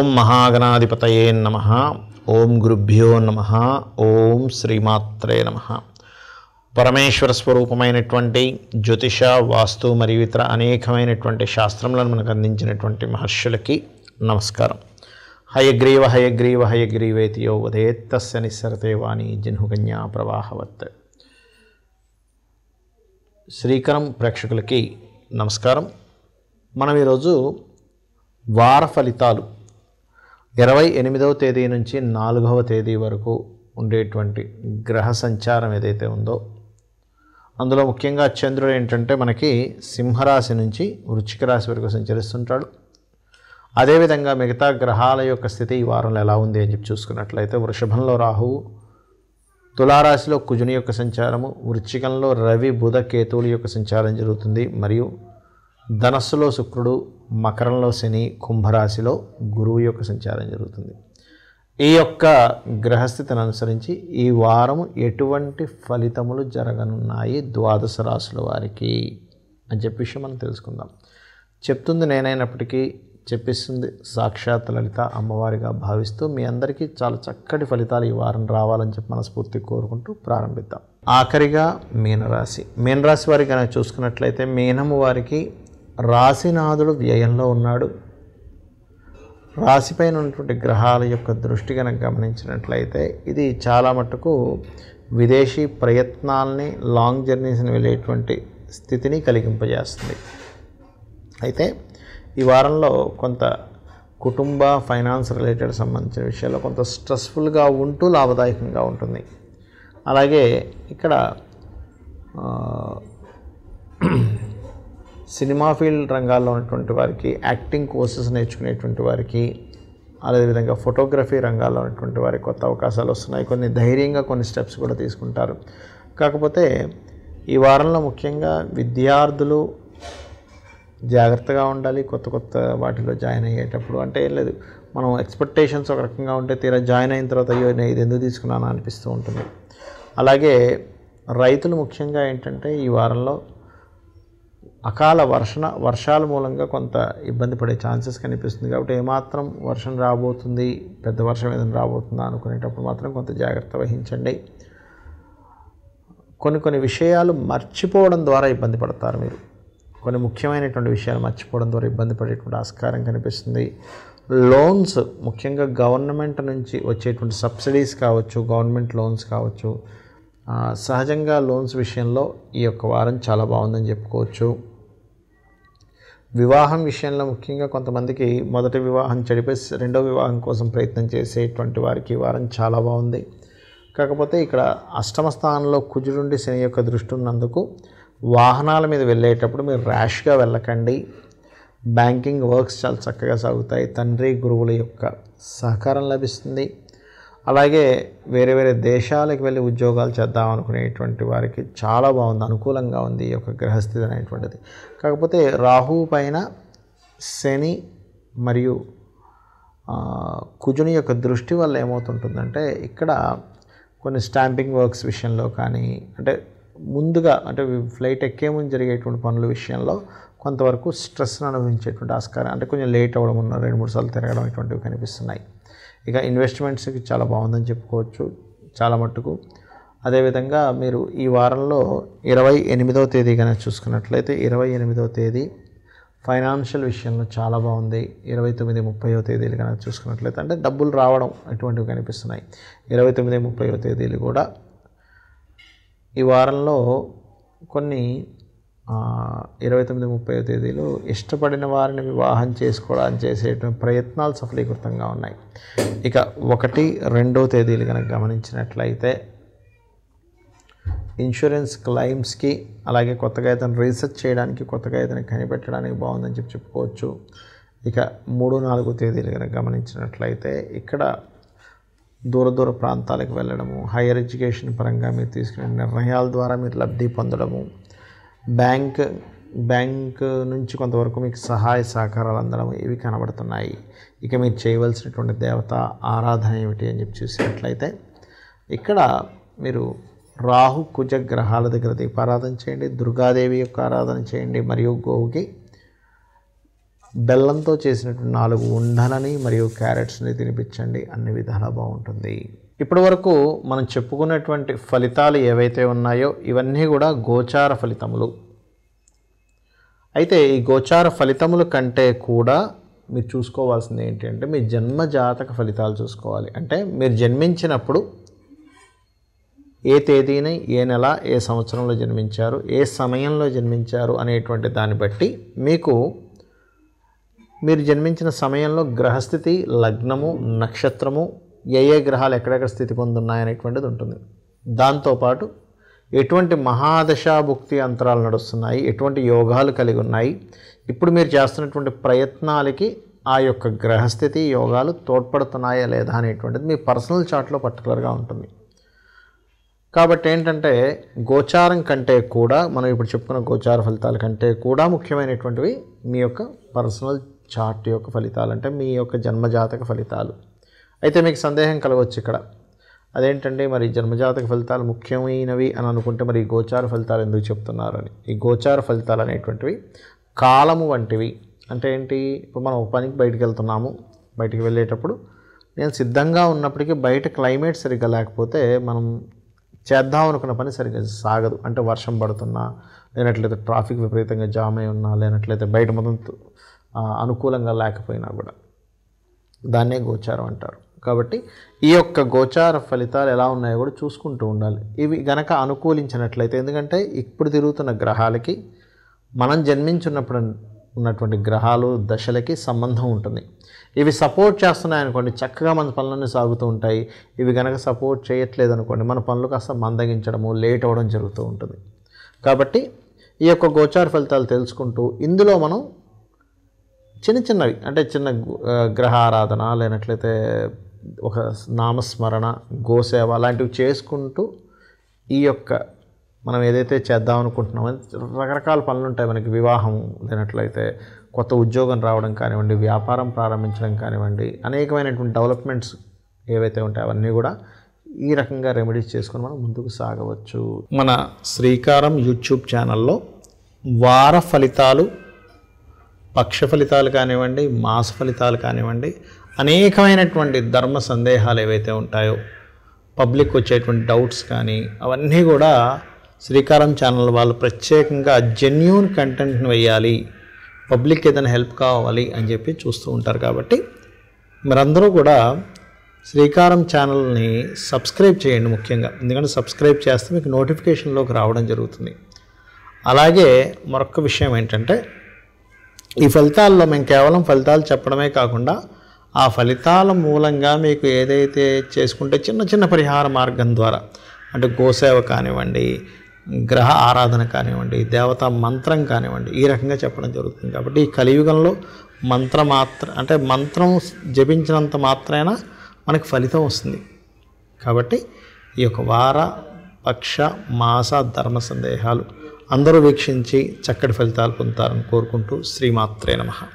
ఓం మహాగణాధిపతయే నమ ఓం గురుభ్యో నమ ఓం శ్రీమాత్రే నమ పరమేశ్వర స్వరూపమైనటువంటి జ్యోతిష వాస్తు మరియు ఇతర అనేకమైనటువంటి శాస్త్రములను మనకు అందించినటువంటి మహర్షులకి నమస్కారం హయగ్రీవ హయగ్రీవ యో ఉదయత్తస్య నిస్సరతే వాణి జన్హుగన్యా ప్రవాహవత్ శ్రీకరం ప్రేక్షకులకి నమస్కారం మనం ఈరోజు వార ఫలితాలు ఇరవై ఎనిమిదవ తేదీ నుంచి నాలుగవ తేదీ వరకు ఉండేటువంటి గ్రహ సంచారం ఏదైతే ఉందో అందులో ముఖ్యంగా చంద్రుడు ఏంటంటే మనకి సింహరాశి నుంచి వృచ్చిక రాశి వరకు సంచరిస్తుంటాడు అదేవిధంగా మిగతా గ్రహాల యొక్క స్థితి ఈ వారంలో ఎలా ఉంది అని చెప్పి చూసుకున్నట్లయితే వృషభంలో రాహువు తులారాశిలో కుజుని యొక్క సంచారము వృచ్చికంలో రవి బుధ కేతువుల యొక్క సంచారం జరుగుతుంది మరియు ధనస్సులో శుక్రుడు మకరంలో శని కుంభరాశిలో గురువు యొక్క సంచారం జరుగుతుంది ఈ యొక్క గ్రహస్థితిని అనుసరించి ఈ వారము ఎటువంటి ఫలితములు జరగనున్నాయి ద్వాదశ రాశుల వారికి అని చెప్పి విషయం మనం తెలుసుకుందాం చెప్తుంది నేనైనప్పటికీ చెప్పిస్తుంది సాక్షాత్ లలిత అమ్మవారిగా భావిస్తూ మీ అందరికీ చాలా చక్కటి ఫలితాలు ఈ వారం రావాలని చెప్పి మనస్ఫూర్తి కోరుకుంటూ ప్రారంభిద్దాం ఆఖరిగా మీనరాశి మీనరాశి వారి కనుక చూసుకున్నట్లయితే మీనము వారికి రాశినాథుడు వ్యయంలో ఉన్నాడు రాశిపైన ఉన్నటువంటి గ్రహాల యొక్క దృష్టి కనుక గమనించినట్లయితే ఇది చాలా మటుకు విదేశీ ప్రయత్నాలని లాంగ్ జర్నీస్ని వెళ్ళేటువంటి స్థితిని కలిగింపజేస్తుంది అయితే ఈ వారంలో కొంత కుటుంబ ఫైనాన్స్ రిలేటెడ్ సంబంధించిన విషయాల్లో కొంత స్ట్రెస్ఫుల్గా ఉంటూ లాభదాయకంగా ఉంటుంది అలాగే ఇక్కడ సినిమా ఫీల్డ్ రంగాల్లో ఉన్నటువంటి వారికి యాక్టింగ్ కోర్సెస్ నేర్చుకునేటువంటి వారికి అదేవిధంగా ఫోటోగ్రఫీ రంగాల్లో ఉన్నటువంటి వారికి కొత్త అవకాశాలు వస్తున్నాయి కొన్ని ధైర్యంగా కొన్ని స్టెప్స్ కూడా తీసుకుంటారు కాకపోతే ఈ వారంలో ముఖ్యంగా విద్యార్థులు జాగ్రత్తగా ఉండాలి కొత్త కొత్త వాటిలో జాయిన్ అయ్యేటప్పుడు అంటే ఏం లేదు మనం ఎక్స్పెక్టేషన్స్ ఒక రకంగా ఉంటే తీరా జాయిన్ అయిన తర్వాత అయ్యో నేను ఇది ఎందుకు తీసుకున్నాను అనిపిస్తూ ఉంటుంది అలాగే రైతులు ముఖ్యంగా ఏంటంటే ఈ వారంలో అకాల వర్షణ వర్షాల మూలంగా కొంత ఇబ్బంది పడే ఛాన్సెస్ కనిపిస్తుంది కాబట్టి ఏమాత్రం వర్షం రాబోతుంది పెద్ద వర్షం ఏదైనా రాబోతుందా అనుకునేటప్పుడు మాత్రం కొంత జాగ్రత్త వహించండి కొన్ని కొన్ని విషయాలు మర్చిపోవడం ద్వారా ఇబ్బంది పడతారు మీరు కొన్ని ముఖ్యమైనటువంటి విషయాలు మర్చిపోవడం ద్వారా ఇబ్బంది పడేటువంటి ఆస్కారం కనిపిస్తుంది లోన్స్ ముఖ్యంగా గవర్నమెంట్ నుంచి వచ్చేటువంటి సబ్సిడీస్ కావచ్చు గవర్నమెంట్ లోన్స్ కావచ్చు సహజంగా లోన్స్ విషయంలో ఈ యొక్క వారం చాలా బాగుందని చెప్పుకోవచ్చు వివాహం విషయంలో ముఖ్యంగా కొంతమందికి మొదటి వివాహం చెడిపేసి రెండో వివాహం కోసం ప్రయత్నం చేసేటువంటి వారికి వారం చాలా బాగుంది కాకపోతే ఇక్కడ అష్టమ స్థానంలో కుజుడుండి శని యొక్క దృష్టి ఉన్నందుకు వాహనాల మీద వెళ్ళేటప్పుడు మీరు ర్యాష్గా వెళ్ళకండి బ్యాంకింగ్ వర్క్స్ చాలా చక్కగా సాగుతాయి తండ్రి గురువుల యొక్క సహకారం లభిస్తుంది అలాగే వేరే వేరే దేశాలకు వెళ్ళి ఉద్యోగాలు చేద్దాం అనుకునేటువంటి వారికి చాలా బాగుంది అనుకూలంగా ఉంది ఈ యొక్క గ్రహస్థితి అనేటువంటిది కాకపోతే రాహు పైన శని మరియు కుజుని యొక్క దృష్టి వల్ల ఏమవుతుంటుందంటే ఇక్కడ కొన్ని స్టాంపింగ్ వర్క్స్ విషయంలో కానీ అంటే ముందుగా అంటే ఫ్లైట్ ఎక్కే ముందు జరిగేటువంటి పనుల విషయంలో కొంతవరకు స్ట్రెస్ను అనుభవించేటువంటి ఆస్కారం అంటే కొంచెం లేట్ అవ్వడం ఉన్న రెండు మూడు సార్లు తిరగడం ఇటువంటివి కనిపిస్తున్నాయి ఇక ఇన్వెస్ట్మెంట్స్కి చాలా బాగుందని చెప్పుకోవచ్చు చాలా మట్టుకు అదేవిధంగా మీరు ఈ వారంలో ఇరవై ఎనిమిదవ తేదీ కనుక చూసుకున్నట్లయితే ఇరవై ఎనిమిదవ తేదీ ఫైనాన్షియల్ విషయంలో చాలా బాగుంది ఇరవై తొమ్మిది ముప్పైవ తేదీలు కనుక చూసుకున్నట్లయితే అంటే డబ్బులు రావడం అటువంటివి కనిపిస్తున్నాయి ఇరవై తొమ్మిది ముప్పైవ తేదీలు కూడా ఈ వారంలో కొన్ని ఇరవై తొమ్మిది ముప్పై తేదీలో ఇష్టపడిన వారిని వివాహం చేసుకోవడానికి చేసే ప్రయత్నాలు సఫలీకృతంగా ఉన్నాయి ఇక ఒకటి రెండో తేదీలు కనుక గమనించినట్లయితే ఇన్సూరెన్స్ క్లైమ్స్కి అలాగే కొత్తగా ఇతను రీసెర్చ్ చేయడానికి కొత్తగా ఇతను కనిపెట్టడానికి బాగుందని చెప్పి చెప్పుకోవచ్చు ఇక మూడు నాలుగు తేదీలు కనుక గమనించినట్లయితే ఇక్కడ దూర దూర ప్రాంతాలకు వెళ్ళడము హైయర్ ఎడ్యుకేషన్ పరంగా మీరు తీసుకునే నిర్ణయాల ద్వారా మీరు లబ్ధి పొందడము బ్యాంక్ బ్యాంక్ నుంచి కొంతవరకు మీకు సహాయ సహకారాలు అందడం ఇవి కనబడుతున్నాయి ఇక మీరు చేయవలసినటువంటి దేవత ఆరాధన ఏమిటి అని చెప్పి చూసినట్లయితే ఇక్కడ మీరు రాహు కుజ గ్రహాల దగ్గర దీపారాధన చేయండి దుర్గాదేవి యొక్క ఆరాధన చేయండి మరియు గోవుకి బెల్లంతో చేసినటువంటి నాలుగు ఉండనని మరియు క్యారెట్స్ని తినిపించండి అన్ని విధాలా బాగుంటుంది ఇప్పటి వరకు మనం చెప్పుకున్నటువంటి ఫలితాలు ఏవైతే ఉన్నాయో ఇవన్నీ కూడా గోచార ఫలితములు అయితే ఈ గోచార ఫలితముల కంటే కూడా మీరు చూసుకోవాల్సింది ఏంటంటే మీ జన్మ జాతక ఫలితాలు చూసుకోవాలి అంటే మీరు జన్మించినప్పుడు ఏ తేదీని ఏ నెల ఏ సంవత్సరంలో జన్మించారు ఏ సమయంలో జన్మించారు అనేటువంటి దాన్ని బట్టి మీకు మీరు జన్మించిన సమయంలో గ్రహస్థితి లగ్నము నక్షత్రము ఏ ఏ గ్రహాలు ఎక్కడెక్కడ స్థితి పొందున్నాయనేటువంటిది ఉంటుంది దాంతోపాటు ఎటువంటి మహాదశాభుక్తి అంతరాలు నడుస్తున్నాయి ఎటువంటి యోగాలు కలిగి ఉన్నాయి ఇప్పుడు మీరు చేస్తున్నటువంటి ప్రయత్నాలకి ఆ యొక్క గ్రహస్థితి యోగాలు తోడ్పడుతున్నాయా లేదా అనేటువంటిది మీ పర్సనల్ చార్ట్లో పర్టికులర్గా ఉంటుంది కాబట్టి ఏంటంటే గోచారం కంటే కూడా మనం ఇప్పుడు చెప్పుకున్న గోచార ఫలితాల కంటే కూడా ముఖ్యమైనటువంటివి మీ యొక్క పర్సనల్ చార్ట్ యొక్క ఫలితాలు అంటే మీ యొక్క జన్మజాతక ఫలితాలు అయితే మీకు సందేహం కలగవచ్చు ఇక్కడ అదేంటంటే మరి జన్మజాతక ఫలితాలు ముఖ్యమైనవి అని అనుకుంటే మరి గోచార ఫలితాలు ఎందుకు చెప్తున్నారు అని ఈ గోచార ఫలితాలు అనేటువంటివి కాలము వంటివి అంటే ఏంటి ఇప్పుడు మనం పనికి బయటికి వెళ్తున్నాము బయటికి వెళ్ళేటప్పుడు నేను సిద్ధంగా ఉన్నప్పటికీ బయట క్లైమేట్ సరిగ్గా లేకపోతే మనం చేద్దాం అనుకున్న పని సరిగ్గా సాగదు అంటే వర్షం పడుతున్నా లేనట్లయితే ట్రాఫిక్ విపరీతంగా జామ్ అయి ఉన్నా లేనట్లయితే బయట మొత్తం అనుకూలంగా లేకపోయినా కూడా దాన్నే గోచారం అంటారు కాబట్టి ఈ యొక్క గోచార ఫలితాలు ఎలా ఉన్నాయో కూడా చూసుకుంటూ ఉండాలి ఇవి గనక అనుకూలించినట్లయితే ఎందుకంటే ఇప్పుడు తిరుగుతున్న గ్రహాలకి మనం జన్మించున్నప్పుడు ఉన్నటువంటి గ్రహాలు దశలకి సంబంధం ఉంటుంది ఇవి సపోర్ట్ చేస్తున్నాయి అనుకోండి చక్కగా మన పనులన్నీ సాగుతూ ఉంటాయి ఇవి కనుక సపోర్ట్ చేయట్లేదు అనుకోండి మన పనులు కాస్త మందగించడము లేట్ అవ్వడం జరుగుతూ ఉంటుంది కాబట్టి ఈ యొక్క గోచార ఫలితాలు తెలుసుకుంటూ ఇందులో మనం చిన్న చిన్నవి అంటే చిన్న గ్రహ ఆరాధన లేనట్లయితే ఒక నామస్మరణ గోసేవ లాంటివి చేసుకుంటూ ఈ యొక్క మనం ఏదైతే చేద్దాం అనుకుంటున్నామో రకరకాల పనులు ఉంటాయి మనకి వివాహం లేనట్లయితే కొత్త ఉద్యోగం రావడం కానివ్వండి వ్యాపారం ప్రారంభించడం కానివ్వండి అనేకమైనటువంటి డెవలప్మెంట్స్ ఏవైతే ఉంటాయో అవన్నీ కూడా ఈ రకంగా రెమెడీస్ చేసుకొని మనం ముందుకు సాగవచ్చు మన శ్రీకారం యూట్యూబ్ ఛానల్లో వార ఫలితాలు పక్ష ఫలితాలు కానివ్వండి మాస ఫలితాలు కానివ్వండి అనేకమైనటువంటి ధర్మ సందేహాలు ఏవైతే ఉంటాయో పబ్లిక్ వచ్చేటువంటి డౌట్స్ కానీ అవన్నీ కూడా శ్రీకారం ఛానల్ వాళ్ళు ప్రత్యేకంగా జెన్యున్ కంటెంట్ని వేయాలి పబ్లిక్ ఏదైనా హెల్ప్ కావాలి అని చెప్పి చూస్తూ ఉంటారు కాబట్టి మీరందరూ కూడా శ్రీకారం ఛానల్ని సబ్స్క్రైబ్ చేయండి ముఖ్యంగా ఎందుకంటే సబ్స్క్రైబ్ చేస్తే మీకు నోటిఫికేషన్లోకి రావడం జరుగుతుంది అలాగే మరొక విషయం ఏంటంటే ఈ ఫలితాల్లో మేము కేవలం ఫలితాలు చెప్పడమే కాకుండా ఆ ఫలితాల మూలంగా మీకు ఏదైతే చేసుకుంటే చిన్న చిన్న పరిహార మార్గం ద్వారా అంటే గోసేవ కానివ్వండి గ్రహ ఆరాధన కానివ్వండి దేవతా మంత్రం కానివ్వండి ఈ రకంగా చెప్పడం జరుగుతుంది కాబట్టి ఈ కలియుగంలో మంత్ర మాత్ర అంటే మంత్రం జపించినంత మాత్రమేనా మనకు ఫలితం వస్తుంది కాబట్టి ఈ యొక్క వార పక్ష మాస ధర్మ సందేహాలు అందరూ వీక్షించి చక్కటి ఫలితాలు పొందుతారని కోరుకుంటూ శ్రీమాత్రే నమ